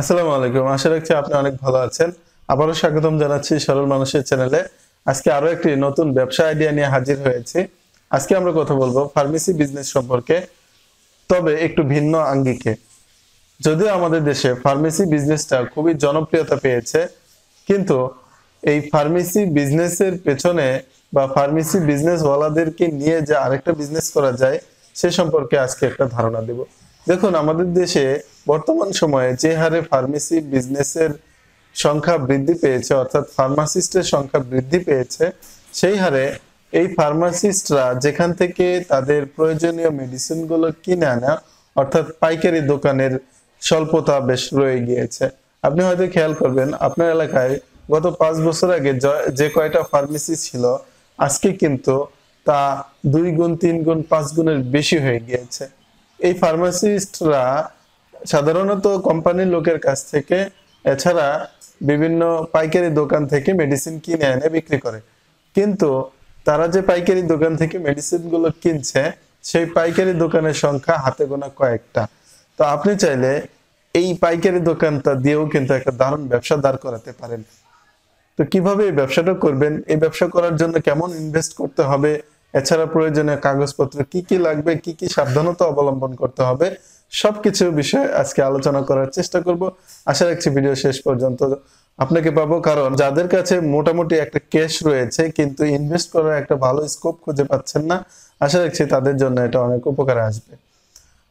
আসসালামু আলাইকুম আশা রাখছি আপনি অনেক ভালো আছেন আবারও স্বাগতম জানাচ্ছি সরল মানুষের চ্যানেলে আজকে আরো একটি নতুন ব্যবসা আইডিয়া নিয়ে হাজির হয়েছে আজকে আমরা কথা বলবো ফার্মেসি বিজনেস সম্পর্কে তবে একটু ভিন্ন আঙ্গিকে যদিও আমাদের দেশে ফার্মেসি বিজনেসটা খুবই জনপ্রিয়তা পেয়েছে কিন্তু এই ফার্মেসি বিজনেসের পেছনে বা ফার্মেসি বিজনেস ওয়ালাদেরকে নিয়ে যে আরেকটা বিজনেস করা যায় সে সম্পর্কে আজকে একটা ধারণা দেবো দেখুন আমাদের দেশে বর্তমান সময়ে যে হারে ফার্মেসি বিজনেসের সংখ্যা বৃদ্ধি পেয়েছে অর্থাৎ ফার্মাসিস্টের সংখ্যা বৃদ্ধি পেয়েছে সেই হারে এই ফার্মাসিস্টরা যেখান থেকে তাদের প্রয়োজনীয় মেডিসিনগুলো কিনে আনা অর্থাৎ পাইকারি দোকানের স্বল্পতা বেশ রয়ে গিয়েছে আপনি হয়তো খেয়াল করবেন আপনার এলাকায় গত পাঁচ বছর আগে যে কয়টা ফার্মেসি ছিল আজকে কিন্তু তা দুই গুণ তিন গুণ পাঁচ গুণের বেশি হয়ে গিয়েছে এই ফার্মাসিস্টরা সাধারণত কোম্পানির লোকের কাছ থেকে এছাড়া বিভিন্ন পাইকারি দোকান থেকে মেডিসিন কিনে এনে বিক্রি করে কিন্তু তারা যে পাইকারি দোকান থেকে মেডিসিনগুলো কিনছে সেই পাইকারি দোকানের সংখ্যা হাতে গোনা কয়েকটা তো আপনি চাইলে এই পাইকারি দোকানটা দিয়েও কিন্তু একটা দারুণ ব্যবসা দাঁড় করাতে পারেন তো কিভাবে এই ব্যবসাটা করবেন এই ব্যবসা করার জন্য কেমন ইনভেস্ট করতে হবে এছাড়া প্রয়োজনীয় কাগজপত্র কি কি লাগবে কি কি সাবধানতা অবলম্বন করতে হবে সবকিছু বিষয়ে আজকে আলোচনা করার চেষ্টা করব আশা রাখছি ভিডিও শেষ পর্যন্ত আপনাকে পাবো কারণ যাদের কাছে মোটামুটি একটা ক্যাশ রয়েছে কিন্তু ইনভেস্ট করার একটা ভালো স্কোপ খুঁজে পাচ্ছেন না আশা রাখছি তাদের জন্য এটা অনেক উপকারে আসবে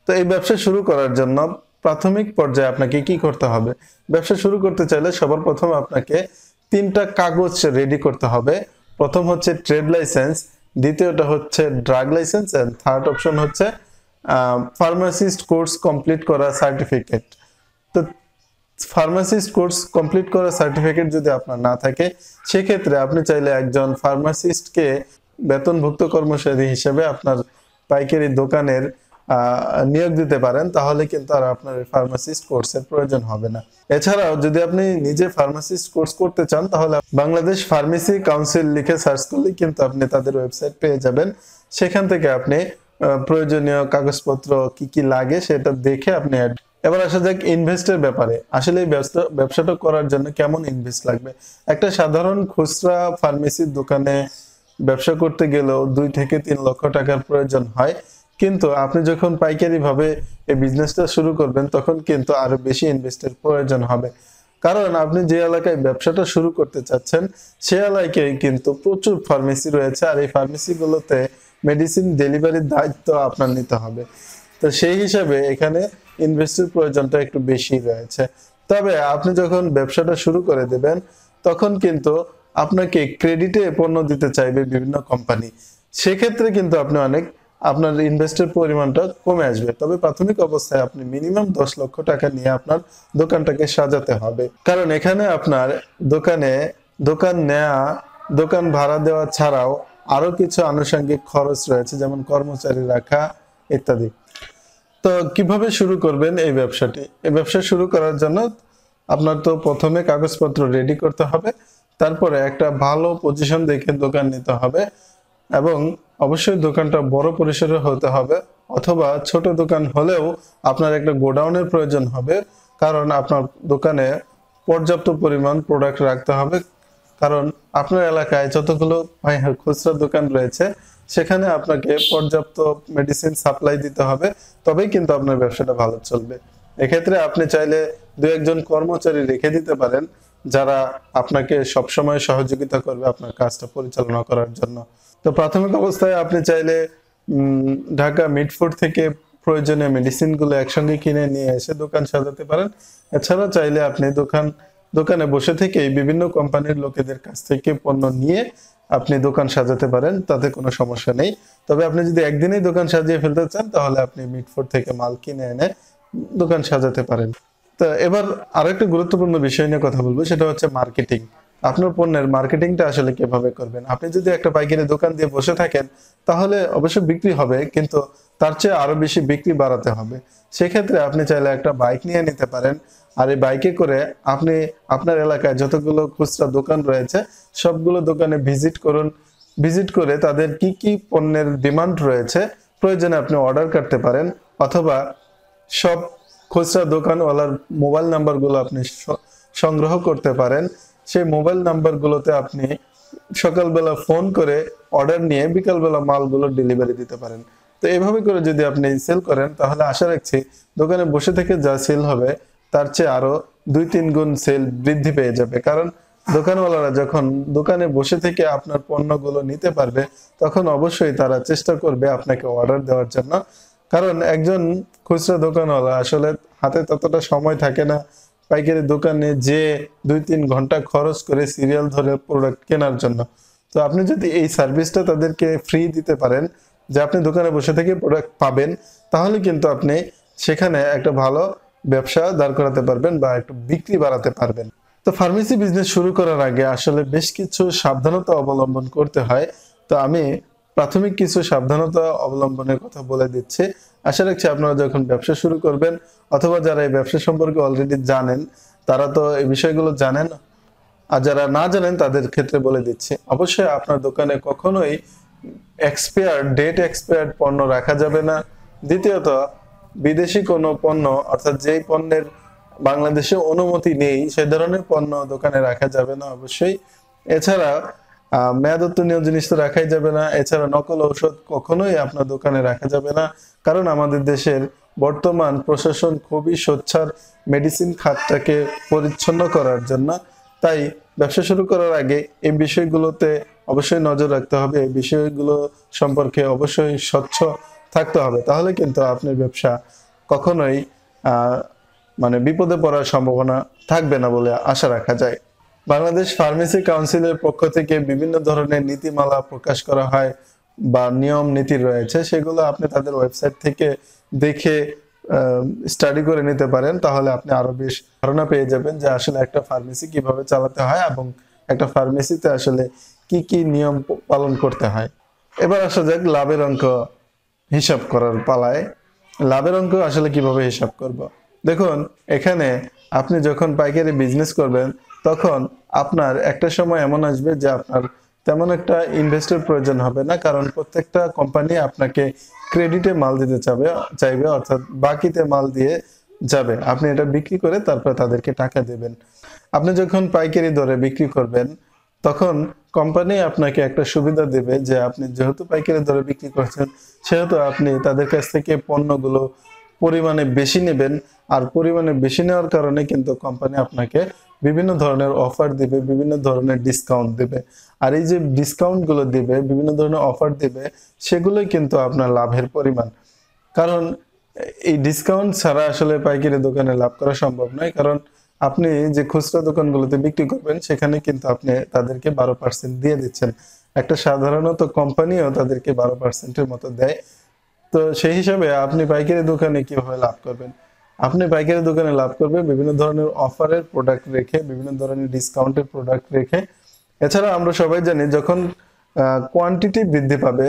তো এই ব্যবসা শুরু করার জন্য প্রাথমিক পর্যায়ে আপনাকে কি করতে হবে ব্যবসা শুরু করতে চাইলে সবার প্রথম আপনাকে তিনটা কাগজ রেডি করতে হবে প্রথম হচ্ছে ট্রেড লাইসেন্স দ্বিতীয়টা হচ্ছে drug licence and third option হচ্ছে ফার্মাসিস্ট কোর্স কমপ্লিট করা সার্টিফিকেট তো ফার্মাসিস্ট কোর্স কমপ্লিট করা সার্টিফিকেট যদি আপনার না থাকে সেক্ষেত্রে আপনি চাইলে একজন ফার্মাসিস্টকে বেতনভুক্ত কর্মচারী হিসেবে আপনার পাইকারি দোকানের নিয়োগ দিতে পারেন তাহলে কিন্তু আর আপনার ফার্মাসিস্ট কোর্সের প্রয়োজন হবে না এছাড়াও যদি আপনি নিজে ফার্মাসিস্ট কোর্স করতে চান তাহলে বাংলাদেশ ফার্মেসি কাউন্সিল লিখে সার্চ করলে কিন্তু আপনি তাদের ওয়েবসাইট পেয়ে যাবেন সেখান থেকে আপনি প্রয়োজনীয় কাগজপত্র কি কি লাগে সেটা দেখে আপনি এবার আসা যাক ইনভেস্টের ব্যাপারে আসলে এই ব্যবসাটা করার জন্য কেমন ইনভেস্ট লাগবে একটা সাধারণ খুচরা ফার্মেসির দোকানে ব্যবসা করতে গেলেও দুই থেকে তিন লক্ষ টাকার প্রয়োজন হয় কিন্তু আপনি যখন পাইকারি ভাবে এই বিজনেসটা শুরু করবেন তখন কিন্তু আরো বেশি ইনভেস্টের প্রয়োজন হবে কারণ আপনি যে এলাকায় ব্যবসাটা শুরু করতে চাচ্ছেন সে এলাকায় কিন্তু প্রচুর ফার্মেসি রয়েছে আর এই ফার্মেসিগুলোতে মেডিসিন ডেলিভারির দায়িত্ব আপনার নিতে হবে তো সেই হিসাবে এখানে ইনভেস্টের প্রয়োজনটা একটু বেশি রয়েছে তবে আপনি যখন ব্যবসাটা শুরু করে দেবেন তখন কিন্তু আপনাকে ক্রেডিটে পণ্য দিতে চাইবে বিভিন্ন কোম্পানি সেক্ষেত্রে কিন্তু আপনি অনেক আপনার ইনভেস্টের পরিমাণটা কমে আসবে তবে প্রাথমিক অবস্থায় আপনি মিনিমাম দশ লক্ষ টাকা নিয়ে আপনার দোকানটাকে সাজাতে হবে কারণ এখানে আপনার দোকানে দোকান নেয়া দোকান ভাড়া দেওয়া ছাড়াও আরও কিছু আনুষঙ্গিক খরচ রয়েছে যেমন কর্মচারী রাখা ইত্যাদি তো কিভাবে শুরু করবেন এই ব্যবসাটি এই ব্যবসা শুরু করার জন্য আপনার তো প্রথমে কাগজপত্র রেডি করতে হবে তারপরে একটা ভালো পজিশন দেখে দোকান নিতে হবে এবং অবশ্যই দোকানটা বড় পরিসরে হতে হবে অথবা ছোট দোকান হলেও আপনার একটা গোডাউনের প্রয়োজন হবে কারণ আপনার দোকানে পর্যাপ্ত পরিমাণ প্রোডাক্ট রাখতে হবে কারণ আপনার এলাকায় যতগুলো খুচরা দোকান রয়েছে সেখানে আপনাকে পর্যাপ্ত মেডিসিন সাপ্লাই দিতে হবে তবেই কিন্তু আপনার ব্যবসাটা ভালো চলবে এক্ষেত্রে আপনি চাইলে দু একজন কর্মচারী রেখে দিতে পারেন যারা আপনাকে সবসময় সহযোগিতা করবে আপনার কাজটা পরিচালনা করার জন্য তো প্রাথমিক অবস্থায় আপনি চাইলে ঢাকা মিডফোর্ড থেকে প্রয়োজনীয় মেডিসিনগুলো একসঙ্গে কিনে নিয়ে এসে দোকান সাজাতে পারেন এছাড়া চাইলে আপনি দোকান দোকানে বসে থেকে বিভিন্ন কোম্পানির লোকেদের কাছ থেকে পণ্য নিয়ে আপনি দোকান সাজাতে পারেন তাতে কোনো সমস্যা নেই তবে আপনি যদি একদিনেই দোকান সাজিয়ে ফেলতে চান তাহলে আপনি মিটফোর্ড থেকে মাল কিনে এনে দোকান সাজাতে পারেন তো এবার আরেকটা গুরুত্বপূর্ণ বিষয় নিয়ে কথা বলবো সেটা হচ্ছে মার্কেটিং আপনার পণ্যের মার্কেটিংটা আসলে কিভাবে করবেন আপনি যদি একটা পাইকারি দোকান দিয়ে বসে থাকেন তাহলে অবশ্য বিক্রি হবে কিন্তু তার চেয়ে আরো বেশি বিক্রি বাড়াতে হবে সেক্ষেত্রে আপনি চাইলে একটা বাইক নিয়ে নিতে পারেন আর এই বাইকে করে আপনি আপনার এলাকায় যতগুলো খুচরা দোকান রয়েছে সবগুলো দোকানে ভিজিট করুন ভিজিট করে তাদের কি কি পণ্যের ডিমান্ড রয়েছে প্রয়োজনে আপনি অর্ডার করতে পারেন অথবা সব খুচরা দোকানওয়ালার মোবাইল নাম্বারগুলো আপনি সংগ্রহ করতে পারেন সেই মোবাইল নাম্বার গুলোতে আপনি সকালবেলা ফোন করে অর্ডার নিয়ে বিকালবেলা মালগুলো ডেলিভারি দিতে পারেন তো এভাবে করে যদি আপনি সেল করেন তাহলে আশা রাখছি দোকানে বসে থেকে যা সেল হবে তার চেয়ে আরো দুই তিন গুণ সেল বৃদ্ধি পেয়ে যাবে কারণ দোকানওয়ালারা যখন দোকানে বসে থেকে আপনার পণ্যগুলো নিতে পারবে তখন অবশ্যই তারা চেষ্টা করবে আপনাকে অর্ডার দেওয়ার জন্য কারণ একজন খুচরা দোকানওয়ালা আসলে হাতে ততটা সময় থাকে না পাইকারি দোকানে যে দুই তিন ঘন্টা খরচ করে সিরিয়াল ধরে প্রোডাক্ট কেনার জন্য তো আপনি যদি এই সার্ভিসটা তাদেরকে ফ্রি দিতে পারেন যে আপনি দোকানে বসে থেকে প্রোডাক্ট পাবেন তাহলে কিন্তু আপনি সেখানে একটা ভালো ব্যবসা দাঁড় করাতে পারবেন বা একটু বিক্রি বাড়াতে পারবেন তো ফার্মেসি বিজনেস শুরু করার আগে আসলে বেশ কিছু সাবধানতা অবলম্বন করতে হয় তো আমি প্রাথমিক কিছু সাবধানতা অবলম্বনের কথা বলে দিচ্ছে আশা রাখছি আপনারা যখন ব্যবসা শুরু করবেন অথবা যারা এই ব্যবসা সম্পর্কে অলরেডি জানেন তারা তো এই বিষয়গুলো জানেন আর যারা না জানেন তাদের ক্ষেত্রে বলে দিচ্ছে অবশ্যই আপনার দোকানে কখনোই এক্সপায়ার ডেট এক্সপায়ার্ড পণ্য রাখা যাবে না দ্বিতীয়ত বিদেশি কোনো পণ্য অর্থাৎ যেই পণ্যের বাংলাদেশে অনুমতি নেই সে ধরনের পণ্য দোকানে রাখা যাবে না অবশ্যই এছাড়া মেয়াদোত্তীর্ণ জিনিস তো রাখাই যাবে না এছাড়া নকল ঔষধ কখনোই আপনার দোকানে রাখা যাবে না কারণ আমাদের দেশের বর্তমান প্রশাসন খুবই স্বচ্ছার মেডিসিন খাতটাকে পরিচ্ছন্ন করার জন্য তাই ব্যবসা শুরু করার আগে এই বিষয়গুলোতে অবশ্যই নজর রাখতে হবে এই বিষয়গুলো সম্পর্কে অবশ্যই স্বচ্ছ থাকতে হবে তাহলে কিন্তু আপনার ব্যবসা কখনোই মানে বিপদে পড়ার সম্ভাবনা থাকবে না বলে আশা রাখা যায় বাংলাদেশ ফার্মেসি কাউন্সিলের পক্ষ থেকে বিভিন্ন ধরনের নীতিমালা প্রকাশ করা হয় বা নিয়ম নীতি রয়েছে সেগুলো আপনি তাদের ওয়েবসাইট থেকে দেখে স্টাডি করে নিতে পারেন তাহলে আপনি আরো বেশ ধারণা পেয়ে যাবেন যে আসলে একটা ফার্মেসি কিভাবে চালাতে হয় এবং একটা ফার্মেসিতে আসলে কি কি নিয়ম পালন করতে হয় এবার আসা যাক লাভের অঙ্ক হিসাব করার পালায় লাভের অঙ্ক আসলে কিভাবে হিসাব করব। দেখুন এখানে আপনি যখন পাইকারি বিজনেস করবেন তখন আপনার একটা সময় এমন আসবে যে আপনার তেমন একটা ইনভেস্টের প্রয়োজন হবে না কারণ প্রত্যেকটা কোম্পানি আপনাকে ক্রেডিটে মাল দিতে চাবে চাইবে অর্থাৎ বাকিতে মাল দিয়ে যাবে আপনি এটা বিক্রি করে তারপর তাদেরকে টাকা দেবেন আপনি যখন পাইকারি দরে বিক্রি করবেন তখন কোম্পানি আপনাকে একটা সুবিধা দেবে যে আপনি যেহেতু পাইকারি দরে বিক্রি করছেন সেহেতু আপনি তাদের কাছ থেকে পণ্যগুলো পরিমাণে বেশি নেবেন আর পরিমাণে বেশি নেওয়ার কারণে কিন্তু কোম্পানি আপনাকে বিভিন্ন ধরনের অফার দিবে বিভিন্ন ধরনের ডিসকাউন্ট দিবে আর এই যে ডিসকাউন্টগুলো দিবে বিভিন্ন ধরনের অফার দিবে সেগুলোই কিন্তু আপনার লাভের পরিমাণ কারণ এই ডিসকাউন্ট ছাড়া আসলে পাইকারি দোকানে লাভ করা সম্ভব নয় কারণ আপনি যে খুচরা দোকানগুলোতে বিক্রি করবেন সেখানে কিন্তু আপনি তাদেরকে বারো পার্সেন্ট দিয়ে দিচ্ছেন একটা সাধারণত কোম্পানিও তাদেরকে বারো পার্সেন্টের মতো দেয় তো সেই হিসাবে আপনি পাইকারি দোকানে কিভাবে লাভ করবেন আপনি পাইকারি দোকানে লাভ করবে বিভিন্ন ধরনের অফারের প্রোডাক্ট রেখে বিভিন্ন ধরনের ডিসকাউন্টের প্রোডাক্ট রেখে এছাড়া আমরা সবাই জানি যখন কোয়ান্টিটি বৃদ্ধি পাবে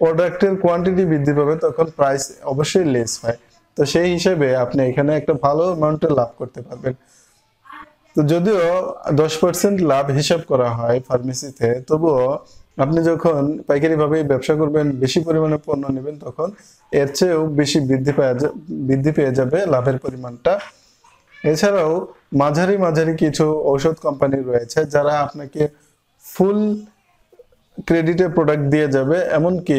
প্রোডাক্টের কোয়ান্টিটি বৃদ্ধি পাবে তখন প্রাইস অবশ্যই লেস হয় তো সেই হিসেবে আপনি এখানে একটা ভালো অ্যামাউন্টে লাভ করতে পারবেন তো যদিও দশ পার্সেন্ট লাভ হিসাব করা হয় ফার্মেসিতে তবুও আপনি যখন ভাবে ব্যবসা করবেন বেশি পরিমাণে পণ্য নেবেন তখন এর চেয়েও বেশি বৃদ্ধি পাওয়া বৃদ্ধি পেয়ে যাবে লাভের পরিমাণটা এছাড়াও মাঝারি মাঝারি কিছু ঔষধ কোম্পানি রয়েছে যারা আপনাকে ফুল ক্রেডিটে প্রোডাক্ট দিয়ে যাবে এমনকি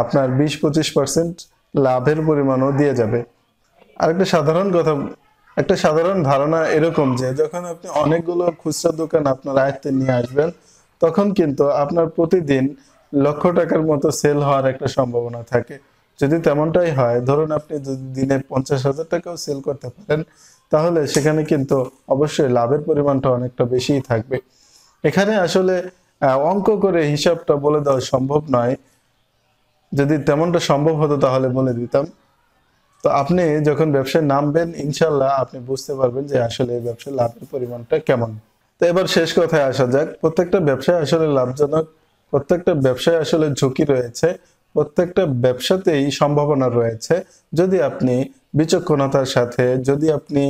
আপনার বিশ পঁচিশ পার্সেন্ট লাভের পরিমাণও দিয়ে যাবে আর একটা সাধারণ কথা একটা সাধারণ ধারণা এরকম যে যখন আপনি অনেকগুলো খুচরা দোকান আপনার আয়ত্তে নিয়ে আসবেন তখন কিন্তু আপনার প্রতিদিন লক্ষ টাকার মতো সেল হওয়ার একটা সম্ভাবনা থাকে যদি তেমনটাই হয় ধরুন আপনি যদি দিনে পঞ্চাশ হাজার টাকাও সেল করতে পারেন তাহলে সেখানে কিন্তু অবশ্যই লাভের পরিমাণটা অনেকটা বেশিই থাকবে এখানে আসলে অঙ্ক করে হিসাবটা বলে দেওয়া সম্ভব নয় যদি তেমনটা সম্ভব হতো তাহলে বলে দিতাম তো আপনি যখন ব্যবসায় নামবেন ইনশাল্লাহ আপনি বুঝতে পারবেন যে আসলে এই ব্যবসায় লাভের পরিমাণটা কেমন তো এবার শেষ কথায় আসা যাক প্রত্যেকটা ব্যবসায় আসলে লাভজনক প্রত্যেকটা ব্যবসায় আসলে ঝুঁকি রয়েছে প্রত্যেকটা ব্যবসাতেই সম্ভাবনা রয়েছে যদি আপনি বিচক্ষণতার সাথে যদি আপনি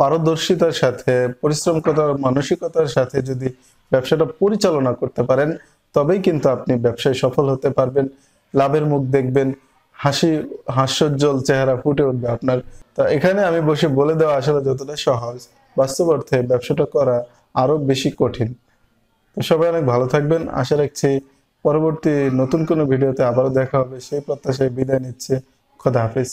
পারদর্শিতার সাথে পরিশ্রম করার মানসিকতার সাথে যদি ব্যবসাটা পরিচালনা করতে পারেন তবেই কিন্তু আপনি ব্যবসায় সফল হতে পারবেন লাভের মুখ দেখবেন হাসি হাস্যোজ্জ্বল চেহারা ফুটে উঠবে আপনার তা এখানে আমি বসে বলে দেওয়া আসলে যতটা সহজ বাস্তব অর্থে ব্যবসাটা করা আরও বেশি কঠিন তো সবাই অনেক ভালো থাকবেন আশা রাখছি পরবর্তী নতুন কোনো ভিডিওতে আবারও দেখা হবে সেই প্রত্যাশায় বিদায় নিচ্ছে খোদা হাফিজ